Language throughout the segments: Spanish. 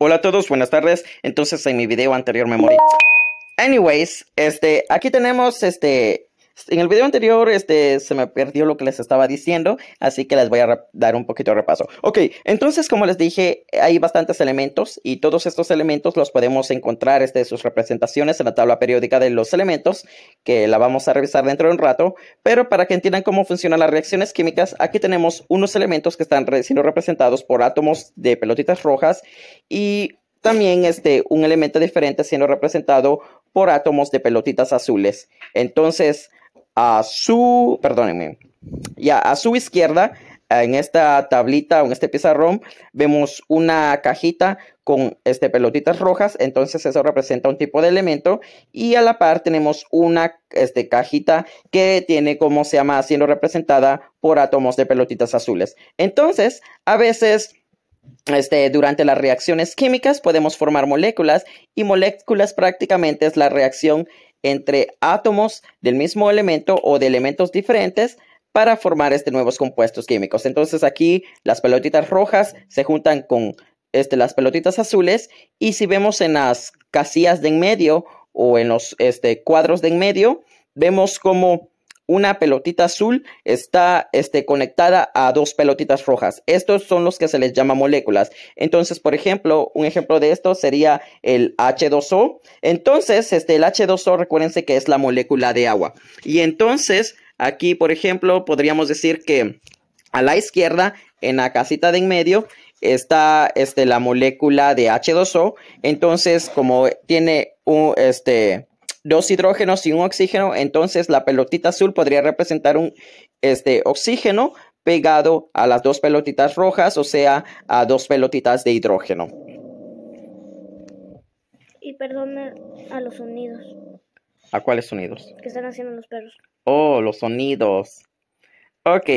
Hola a todos, buenas tardes. Entonces en mi video anterior me morí. Anyways, este, aquí tenemos este en el video anterior este, se me perdió lo que les estaba diciendo, así que les voy a dar un poquito de repaso. Ok, entonces como les dije, hay bastantes elementos y todos estos elementos los podemos encontrar, este, sus representaciones en la tabla periódica de los elementos, que la vamos a revisar dentro de un rato, pero para que entiendan cómo funcionan las reacciones químicas, aquí tenemos unos elementos que están siendo representados por átomos de pelotitas rojas y también este, un elemento diferente siendo representado por átomos de pelotitas azules. Entonces, a su, perdónenme, ya a su izquierda, en esta tablita o en este pizarrón, vemos una cajita con este, pelotitas rojas, entonces eso representa un tipo de elemento. Y a la par tenemos una este, cajita que tiene como se llama siendo representada por átomos de pelotitas azules. Entonces, a veces este, durante las reacciones químicas podemos formar moléculas y moléculas prácticamente es la reacción entre átomos del mismo elemento o de elementos diferentes para formar este nuevos compuestos químicos. Entonces aquí las pelotitas rojas se juntan con este, las pelotitas azules y si vemos en las casillas de en medio o en los este, cuadros de en medio, vemos como una pelotita azul está este, conectada a dos pelotitas rojas. Estos son los que se les llama moléculas. Entonces, por ejemplo, un ejemplo de esto sería el H2O. Entonces, este, el H2O, recuérdense que es la molécula de agua. Y entonces, aquí, por ejemplo, podríamos decir que a la izquierda, en la casita de en medio, está este, la molécula de H2O. Entonces, como tiene un, este, dos hidrógenos y un oxígeno, entonces la pelotita azul podría representar un este, oxígeno pegado a las dos pelotitas rojas, o sea, a dos pelotitas de hidrógeno. Y perdona a los sonidos. ¿A cuáles sonidos? Que están haciendo los perros. Oh, los sonidos. Ok,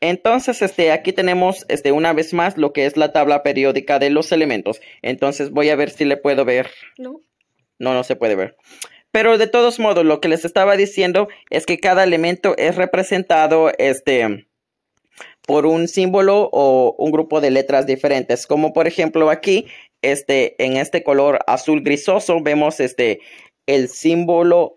entonces este, aquí tenemos este, una vez más lo que es la tabla periódica de los elementos. Entonces voy a ver si le puedo ver. No. No, no se puede ver. Pero de todos modos, lo que les estaba diciendo es que cada elemento es representado este, por un símbolo o un grupo de letras diferentes. Como por ejemplo aquí, este, en este color azul grisoso, vemos este, el símbolo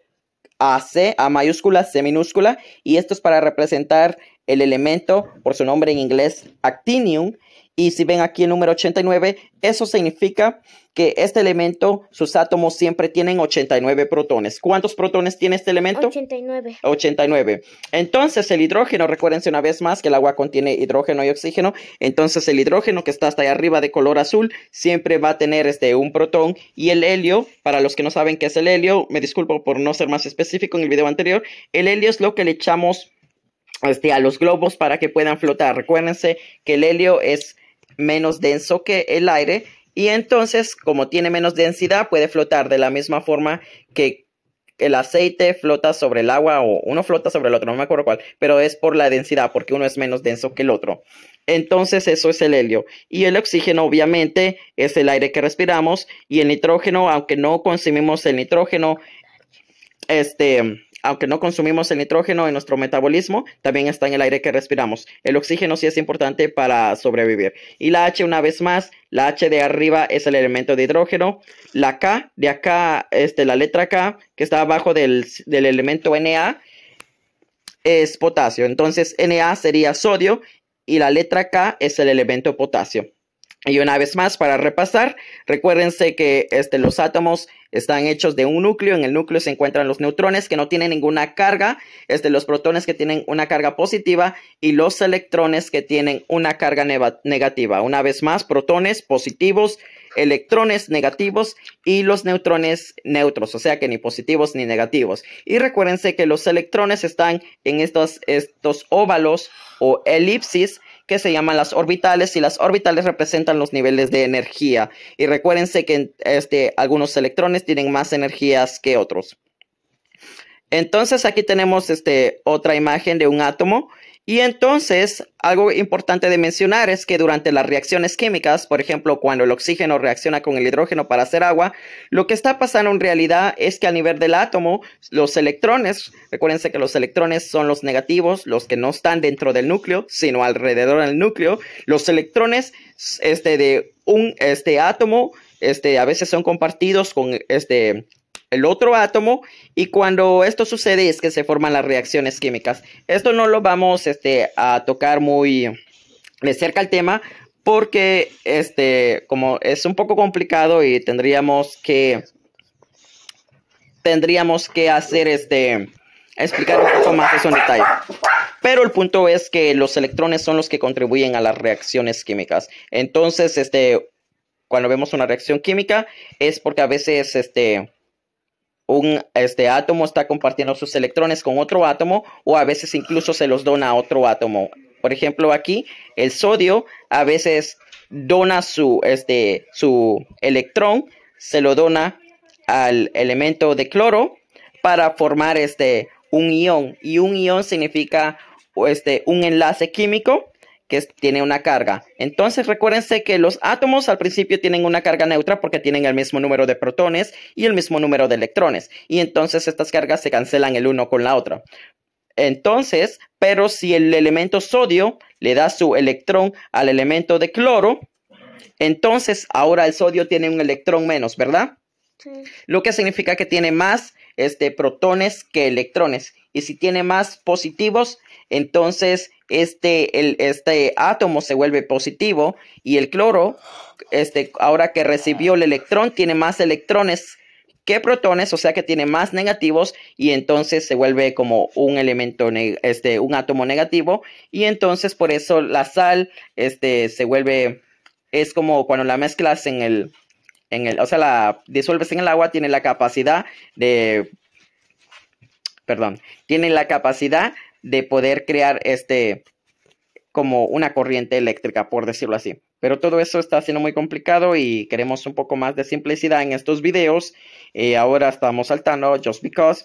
AC, A mayúscula, C minúscula, y esto es para representar el elemento por su nombre en inglés, actinium, y si ven aquí el número 89, eso significa que este elemento, sus átomos siempre tienen 89 protones. ¿Cuántos protones tiene este elemento? 89. 89. Entonces el hidrógeno, recuérdense una vez más que el agua contiene hidrógeno y oxígeno. Entonces el hidrógeno que está hasta ahí arriba de color azul siempre va a tener este un protón. Y el helio, para los que no saben qué es el helio, me disculpo por no ser más específico en el video anterior, el helio es lo que le echamos este, a los globos para que puedan flotar. Recuérdense que el helio es menos denso que el aire y entonces, como tiene menos densidad, puede flotar de la misma forma que el aceite flota sobre el agua o uno flota sobre el otro, no me acuerdo cuál, pero es por la densidad, porque uno es menos denso que el otro. Entonces, eso es el helio. Y el oxígeno, obviamente, es el aire que respiramos y el nitrógeno, aunque no consumimos el nitrógeno, este aunque no consumimos el nitrógeno en nuestro metabolismo, también está en el aire que respiramos. El oxígeno sí es importante para sobrevivir. Y la H, una vez más, la H de arriba es el elemento de hidrógeno. La K, de acá, este, la letra K, que está abajo del, del elemento Na, es potasio. Entonces, Na sería sodio y la letra K es el elemento potasio. Y una vez más, para repasar, recuérdense que este, los átomos están hechos de un núcleo. En el núcleo se encuentran los neutrones que no tienen ninguna carga, este, los protones que tienen una carga positiva y los electrones que tienen una carga negativa. Una vez más, protones positivos, electrones negativos y los neutrones neutros, o sea que ni positivos ni negativos. Y recuérdense que los electrones están en estos, estos óvalos o elipsis que se llaman las orbitales y las orbitales representan los niveles de energía. Y recuérdense que este, algunos electrones tienen más energías que otros. Entonces aquí tenemos este, otra imagen de un átomo y entonces, algo importante de mencionar es que durante las reacciones químicas, por ejemplo, cuando el oxígeno reacciona con el hidrógeno para hacer agua, lo que está pasando en realidad es que a nivel del átomo, los electrones, recuérdense que los electrones son los negativos, los que no están dentro del núcleo, sino alrededor del núcleo, los electrones este, de un este, átomo este, a veces son compartidos con este, el otro átomo y cuando esto sucede es que se forman las reacciones químicas. Esto no lo vamos este, a tocar muy de eh, cerca el tema porque este como es un poco complicado y tendríamos que tendríamos que hacer este explicar un poco más eso en detalle. Pero el punto es que los electrones son los que contribuyen a las reacciones químicas. Entonces, este cuando vemos una reacción química es porque a veces este un este átomo está compartiendo sus electrones con otro átomo o a veces incluso se los dona a otro átomo. Por ejemplo, aquí el sodio a veces dona su, este, su electrón, se lo dona al elemento de cloro para formar este, un ión. Y un ión significa este, un enlace químico que tiene una carga. Entonces recuérdense que los átomos al principio tienen una carga neutra porque tienen el mismo número de protones y el mismo número de electrones. Y entonces estas cargas se cancelan el uno con la otra. Entonces, pero si el elemento sodio le da su electrón al elemento de cloro, entonces ahora el sodio tiene un electrón menos, ¿verdad? Sí. Lo que significa que tiene más este, protones que electrones y si tiene más positivos, entonces este, este átomo se vuelve positivo y el cloro, este, ahora que recibió el electrón, tiene más electrones que protones, o sea que tiene más negativos y entonces se vuelve como un elemento, este, un átomo negativo y entonces por eso la sal, este, se vuelve, es como cuando la mezclas en el, en el, o sea, la disuelves en el agua, tiene la capacidad de perdón, tienen la capacidad de poder crear este como una corriente eléctrica, por decirlo así. Pero todo eso está siendo muy complicado y queremos un poco más de simplicidad en estos videos. Eh, ahora estamos saltando just because.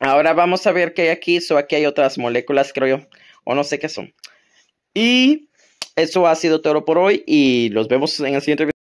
Ahora vamos a ver qué hay aquí. So, aquí hay otras moléculas, creo yo, o no sé qué son. Y eso ha sido todo por hoy y los vemos en el siguiente video.